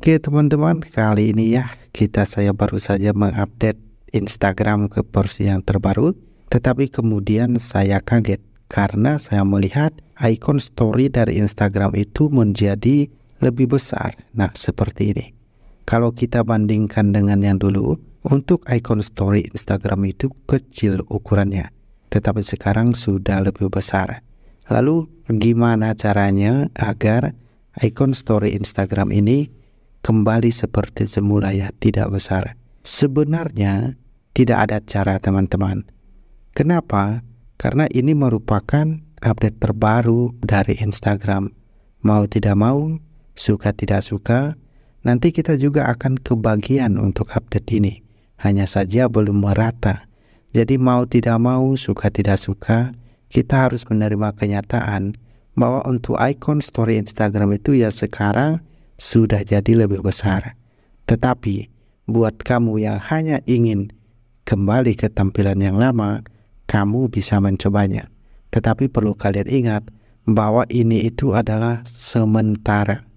Oke teman-teman kali ini ya kita saya baru saja mengupdate Instagram ke versi yang terbaru tetapi kemudian saya kaget karena saya melihat icon story dari Instagram itu menjadi lebih besar nah seperti ini kalau kita bandingkan dengan yang dulu untuk icon story Instagram itu kecil ukurannya tetapi sekarang sudah lebih besar lalu gimana caranya agar icon story Instagram ini kembali seperti semula ya, tidak besar. Sebenarnya tidak ada cara teman-teman. Kenapa? Karena ini merupakan update terbaru dari Instagram. Mau tidak mau, suka tidak suka, nanti kita juga akan kebagian untuk update ini. Hanya saja belum merata. Jadi mau tidak mau, suka tidak suka, kita harus menerima kenyataan bahwa untuk icon story Instagram itu ya sekarang sudah jadi lebih besar. Tetapi buat kamu yang hanya ingin kembali ke tampilan yang lama, kamu bisa mencobanya. Tetapi perlu kalian ingat bahwa ini itu adalah sementara.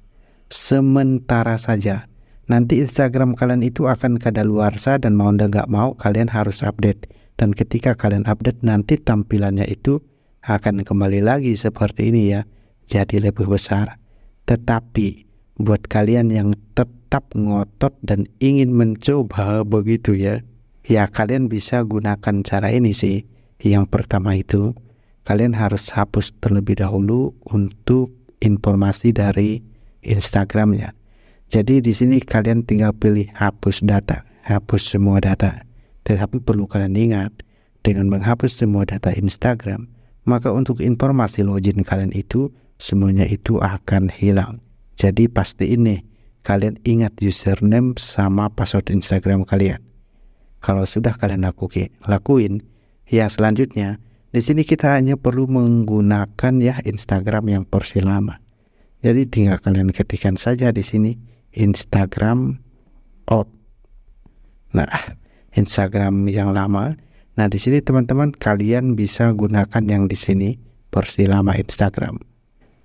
Sementara saja. Nanti Instagram kalian itu akan kadaluarsa dan mau nggak mau kalian harus update. Dan ketika kalian update nanti tampilannya itu akan kembali lagi seperti ini ya. Jadi lebih besar. Tetapi buat kalian yang tetap ngotot dan ingin mencoba begitu ya ya kalian bisa gunakan cara ini sih yang pertama itu kalian harus hapus terlebih dahulu untuk informasi dari Instagramnya jadi di sini kalian tinggal pilih hapus data hapus semua data tetapi perlu kalian ingat dengan menghapus semua data Instagram maka untuk informasi login kalian itu semuanya itu akan hilang jadi pasti ini kalian ingat username sama password Instagram kalian. Kalau sudah kalian lakuki, lakuin, yang selanjutnya di sini kita hanya perlu menggunakan ya Instagram yang porsi lama. Jadi tinggal kalian ketikkan saja di sini Instagram out. Nah, Instagram yang lama. Nah, di sini teman-teman kalian bisa gunakan yang di sini porsi lama Instagram.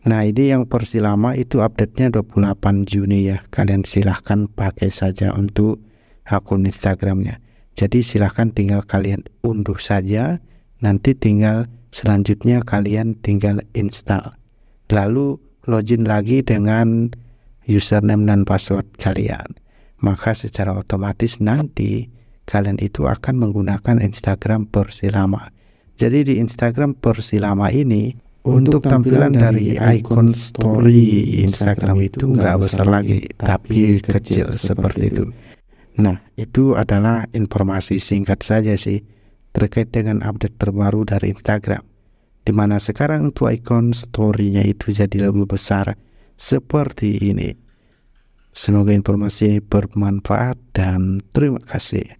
Nah ini yang versi lama itu update-nya 28 Juni ya Kalian silahkan pakai saja untuk akun Instagramnya Jadi silahkan tinggal kalian unduh saja Nanti tinggal selanjutnya kalian tinggal install Lalu login lagi dengan username dan password kalian Maka secara otomatis nanti kalian itu akan menggunakan Instagram versi lama Jadi di Instagram versi lama ini untuk tampilan dari icon story Instagram itu nggak besar lagi tapi kecil seperti itu nah itu adalah informasi singkat saja sih terkait dengan update terbaru dari Instagram dimana sekarang tuh icon story-nya itu jadi lebih besar seperti ini semoga informasi ini bermanfaat dan terima kasih